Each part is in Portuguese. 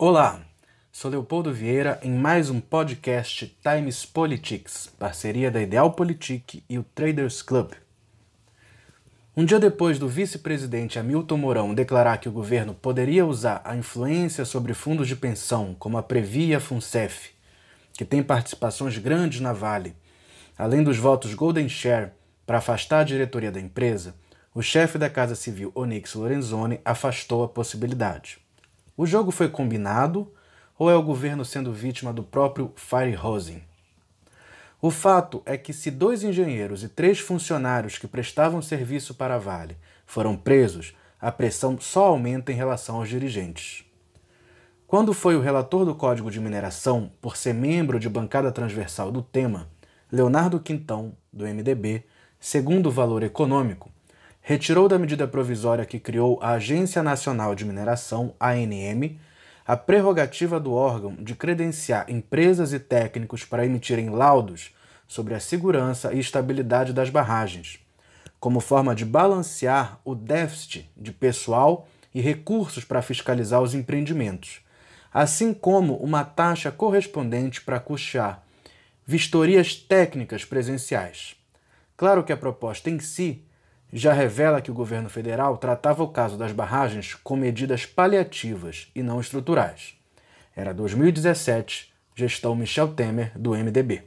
Olá, sou Leopoldo Vieira em mais um podcast Times Politics, parceria da Ideal Politique e o Traders Club. Um dia depois do vice-presidente Hamilton Mourão declarar que o governo poderia usar a influência sobre fundos de pensão, como a previa Funcef, que tem participações grandes na Vale, além dos votos Golden Share para afastar a diretoria da empresa, o chefe da Casa Civil Onyx Lorenzoni afastou a possibilidade. O jogo foi combinado ou é o governo sendo vítima do próprio Firehosing? O fato é que, se dois engenheiros e três funcionários que prestavam serviço para a Vale foram presos, a pressão só aumenta em relação aos dirigentes. Quando foi o relator do Código de Mineração, por ser membro de bancada transversal do tema, Leonardo Quintão, do MDB, segundo o valor econômico, retirou da medida provisória que criou a Agência Nacional de Mineração, ANM, a prerrogativa do órgão de credenciar empresas e técnicos para emitirem laudos sobre a segurança e estabilidade das barragens, como forma de balancear o déficit de pessoal e recursos para fiscalizar os empreendimentos, assim como uma taxa correspondente para custear vistorias técnicas presenciais. Claro que a proposta em si já revela que o governo federal tratava o caso das barragens com medidas paliativas e não estruturais. Era 2017, gestão Michel Temer, do MDB.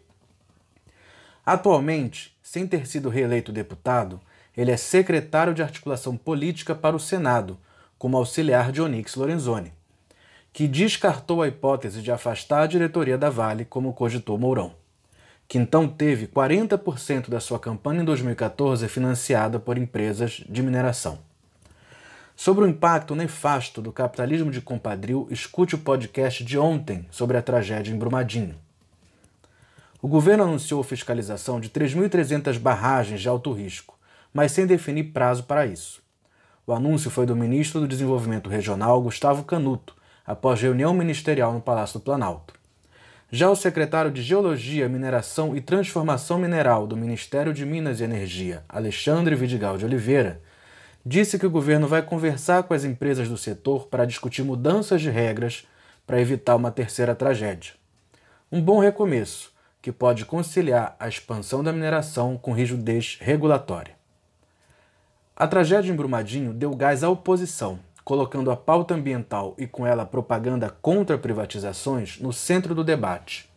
Atualmente, sem ter sido reeleito deputado, ele é secretário de articulação política para o Senado, como auxiliar de Onix Lorenzoni, que descartou a hipótese de afastar a diretoria da Vale, como cogitou Mourão que então teve 40% da sua campanha em 2014 financiada por empresas de mineração. Sobre o impacto nefasto do capitalismo de compadrio, escute o podcast de ontem sobre a tragédia em Brumadinho. O governo anunciou fiscalização de 3.300 barragens de alto risco, mas sem definir prazo para isso. O anúncio foi do ministro do Desenvolvimento Regional, Gustavo Canuto, após reunião ministerial no Palácio do Planalto. Já o secretário de Geologia, Mineração e Transformação Mineral do Ministério de Minas e Energia, Alexandre Vidigal de Oliveira, disse que o governo vai conversar com as empresas do setor para discutir mudanças de regras para evitar uma terceira tragédia. Um bom recomeço, que pode conciliar a expansão da mineração com rigidez regulatória. A tragédia em Brumadinho deu gás à oposição colocando a pauta ambiental e com ela a propaganda contra privatizações no centro do debate.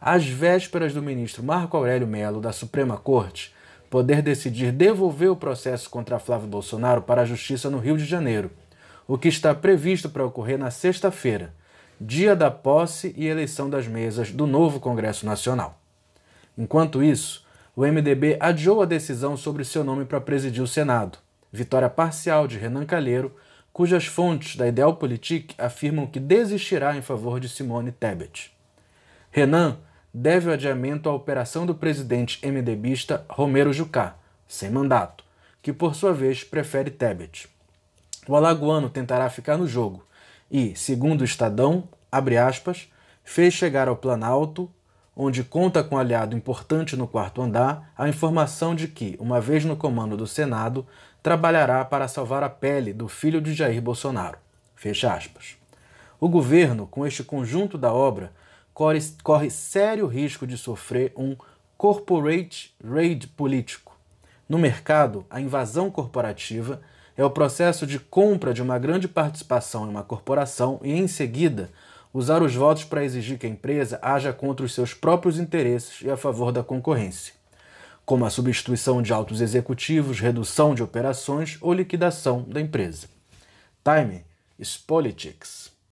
Às vésperas do ministro Marco Aurélio Melo da Suprema Corte poder decidir devolver o processo contra Flávio Bolsonaro para a justiça no Rio de Janeiro, o que está previsto para ocorrer na sexta-feira, dia da posse e eleição das mesas do novo Congresso Nacional. Enquanto isso, o MDB adiou a decisão sobre seu nome para presidir o Senado, vitória parcial de Renan Calheiro cujas fontes da Idealpolitik afirmam que desistirá em favor de Simone Tebet. Renan deve o adiamento à operação do presidente MDBista Romero Jucá, sem mandato, que por sua vez prefere Tebet. O alagoano tentará ficar no jogo e, segundo o Estadão, aspas, fez chegar ao Planalto, onde conta com um aliado importante no quarto andar, a informação de que, uma vez no comando do Senado, trabalhará para salvar a pele do filho de Jair Bolsonaro. Fecha aspas. O governo, com este conjunto da obra, corre, corre sério risco de sofrer um corporate raid político. No mercado, a invasão corporativa é o processo de compra de uma grande participação em uma corporação e, em seguida, usar os votos para exigir que a empresa haja contra os seus próprios interesses e a favor da concorrência como a substituição de altos executivos, redução de operações ou liquidação da empresa. Time is politics.